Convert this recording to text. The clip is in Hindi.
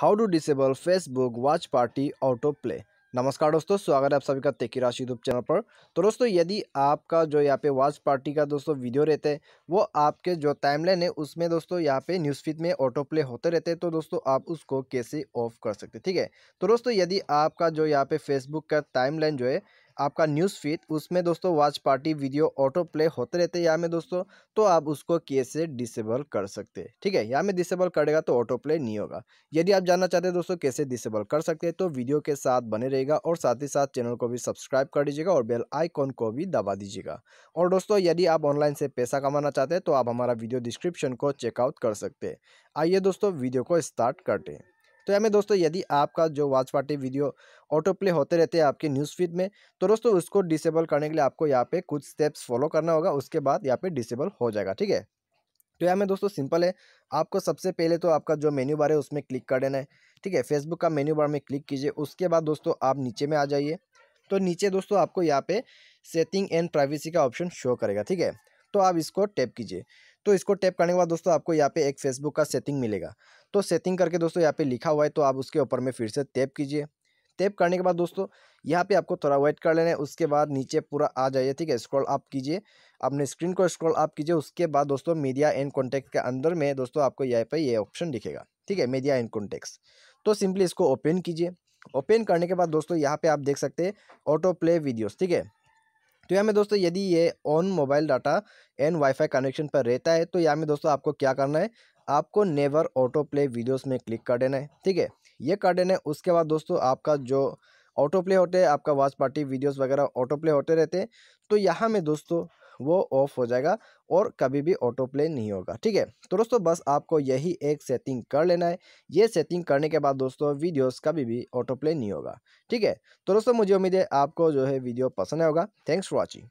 how to disable Facebook watch party auto play नमस्कार दोस्तों स्वागत है आप सभी का तेकी राशि यूट्यूब चैनल पर तो दोस्तों यदि आपका जो यहाँ पे वॉच पार्टी का दोस्तों वीडियो रहते हैं वो आपके जो टाइमलाइन है उसमें दोस्तों यहाँ पे न्यूज़ फीड में ऑटो प्ले होते रहते हैं तो दोस्तों आप उसको कैसे ऑफ कर सकते ठीक है तो दोस्तों यदि आपका जो यहाँ पे फेसबुक का लाइन जो है आपका न्यूज़ फीड उसमें दोस्तों watch party video auto play होते रहते हैं या में दोस्तों तो आप उसको कैसे डिसेबल कर सकते हैं ठीक है या में डिसेबल करेगा तो ऑटो प्ले नहीं होगा यदि आप जानना चाहते हैं दोस्तों कैसे डिसेबल कर सकते हैं तो वीडियो के साथ बने रहेगा और साथ ही साथ चैनल को भी सब्सक्राइब कर दीजिएगा और बेल आइकॉन को भी दबा दीजिएगा और दोस्तों यदि आप ऑनलाइन से पैसा कमाना चाहते हैं तो आप हमारा वीडियो डिस्क्रिप्शन को चेकआउट कर सकते हैं आइए दोस्तों वीडियो को स्टार्ट करते हैं तो हमें दोस्तों यदि आपका जो watch party video auto play होते रहते हैं आपके न्यूज़ फीड में तो दोस्तों उसको डिसेबल करने के लिए आपको यहाँ पे कुछ स्टेप्स फॉलो करना होगा उसके बाद यहाँ पे डिसेबल हो जाएगा ठीक है तो यहाँ में दोस्तों सिंपल है आपको सबसे पहले तो आपका जो मेन्यू बार है उसमें क्लिक कर देना है ठीक है फेसबुक का मेन्यू बार में क्लिक कीजिए उसके बाद दोस्तों आप नीचे में आ जाइए तो नीचे दोस्तों आपको यहाँ पे सेटिंग एंड प्राइवेसी का ऑप्शन शो करेगा ठीक है तो आप इसको टैप कीजिए तो इसको टैप करने के बाद दोस्तों आपको यहाँ पे एक फेसबुक का सेटिंग मिलेगा तो सेटिंग करके दोस्तों यहाँ पे लिखा हुआ है तो आप उसके ऊपर में फिर से टैप कीजिए टैप करने के बाद दोस्तों यहाँ पे आपको थोड़ा वेट कर लेना है उसके बाद नीचे पूरा आ जाइए ठीक है स्क्रॉल आप कीजिए अपने स्क्रीन को स्क्रॉल आप कीजिए उसके बाद दोस्तों मीडिया एंड कॉन्टेक्ट के अंदर में दोस्तों आपको यहाँ पर ये ऑप्शन दिखेगा ठीक है मीडिया एंड कॉन्टेक्ट तो सिंपली इसको ओपन कीजिए ओपन करने के बाद दोस्तों यहाँ पे आप देख सकते हैं ऑटो प्ले वीडियोस ठीक है तो यहाँ में दोस्तों यदि ये on mobile data and wifi connection पर रहता है तो यहाँ में दोस्तों आपको क्या करना है आपको नेवर ऑटो प्ले वीडियोज़ में क्लिक कर देना है ठीक है ये कर देना है उसके बाद दोस्तों आपका जो ऑटो प्ले होते हैं आपका वॉच पार्टी वीडियोज़ वगैरह ऑटो प्ले होते रहते हैं तो यहाँ में दोस्तों वो ऑफ हो जाएगा और कभी भी ऑटो प्ले नहीं होगा ठीक है तो दोस्तों बस आपको यही एक सेटिंग कर लेना है ये सेटिंग करने के बाद दोस्तों वीडियोस कभी भी ऑटो प्ले नहीं होगा ठीक है तो दोस्तों मुझे उम्मीद है आपको जो है वीडियो पसंद आएगा थैंक्स फॉर वॉचिंग